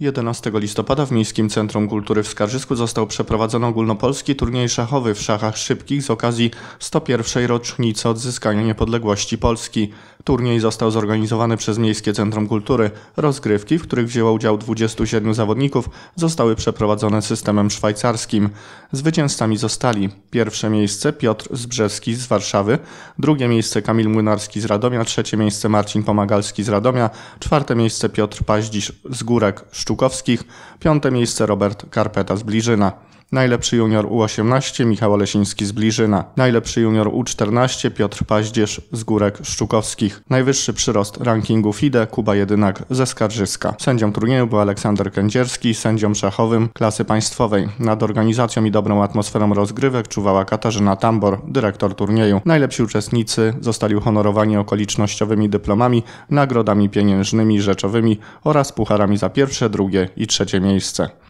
11 listopada w Miejskim Centrum Kultury w Skarżysku został przeprowadzony ogólnopolski turniej szachowy w szachach szybkich z okazji 101. rocznicy odzyskania niepodległości Polski. Turniej został zorganizowany przez Miejskie Centrum Kultury. Rozgrywki, w których wzięło udział 27 zawodników, zostały przeprowadzone systemem szwajcarskim. Zwycięzcami zostali pierwsze miejsce Piotr Zbrzewski z Warszawy, drugie miejsce Kamil Młynarski z Radomia, trzecie miejsce Marcin Pomagalski z Radomia, czwarte miejsce Piotr Paździsz z Górek Szczukowskich, piąte miejsce Robert Karpeta z Bliżyna. Najlepszy junior U18 Michał Lesiński z Bliżyna. Najlepszy junior U14 Piotr Paździerz z Górek Szczukowskich. Najwyższy przyrost rankingu FIDE Kuba Jedynak ze Skarżyska. Sędzią turnieju był Aleksander Kędzierski, sędzią szachowym klasy państwowej. Nad organizacją i dobrą atmosferą rozgrywek czuwała Katarzyna Tambor, dyrektor turnieju. Najlepsi uczestnicy zostali uhonorowani okolicznościowymi dyplomami, nagrodami pieniężnymi, rzeczowymi oraz pucharami za pierwsze, drugie i trzecie miejsce.